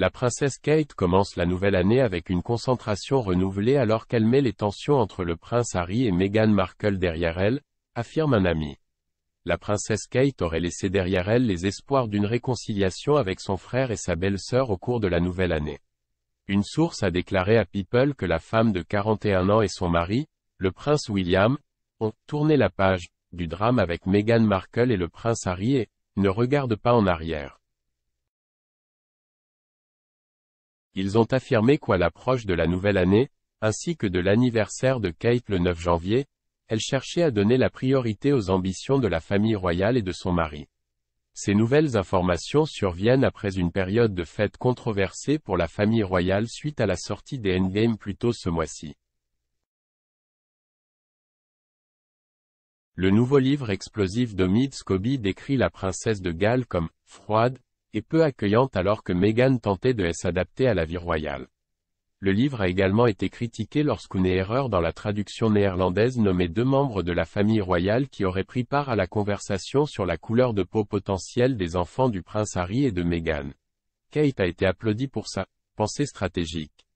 La princesse Kate commence la nouvelle année avec une concentration renouvelée alors qu'elle met les tensions entre le prince Harry et Meghan Markle derrière elle, affirme un ami. La princesse Kate aurait laissé derrière elle les espoirs d'une réconciliation avec son frère et sa belle-sœur au cours de la nouvelle année. Une source a déclaré à People que la femme de 41 ans et son mari, le prince William, ont tourné la page du drame avec Meghan Markle et le prince Harry et ne regardent pas en arrière. Ils ont affirmé qu'à l'approche de la nouvelle année, ainsi que de l'anniversaire de Kate le 9 janvier, elle cherchait à donner la priorité aux ambitions de la famille royale et de son mari. Ces nouvelles informations surviennent après une période de fêtes controversées pour la famille royale suite à la sortie des Endgame plus tôt ce mois-ci. Le nouveau livre explosif de Scobie décrit la princesse de Galles comme « froide, et peu accueillante alors que Meghan tentait de s'adapter à la vie royale. Le livre a également été critiqué lorsqu'une erreur dans la traduction néerlandaise nommait deux membres de la famille royale qui auraient pris part à la conversation sur la couleur de peau potentielle des enfants du prince Harry et de Meghan. Kate a été applaudie pour sa pensée stratégique.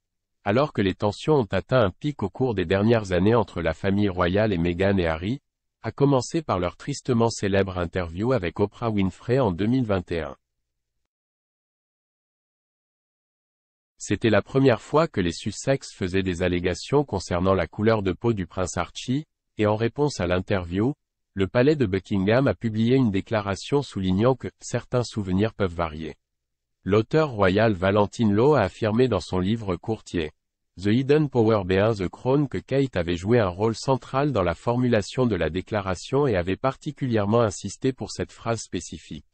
Alors que les tensions ont atteint un pic au cours des dernières années entre la famille royale et Meghan et Harry, à commencer par leur tristement célèbre interview avec Oprah Winfrey en 2021. C'était la première fois que les Sussex faisaient des allégations concernant la couleur de peau du prince Archie, et en réponse à l'interview, le palais de Buckingham a publié une déclaration soulignant que certains souvenirs peuvent varier. L'auteur royal Valentine Lowe a affirmé dans son livre Courtier The Hidden Power B1 The Crown que Kate avait joué un rôle central dans la formulation de la déclaration et avait particulièrement insisté pour cette phrase spécifique.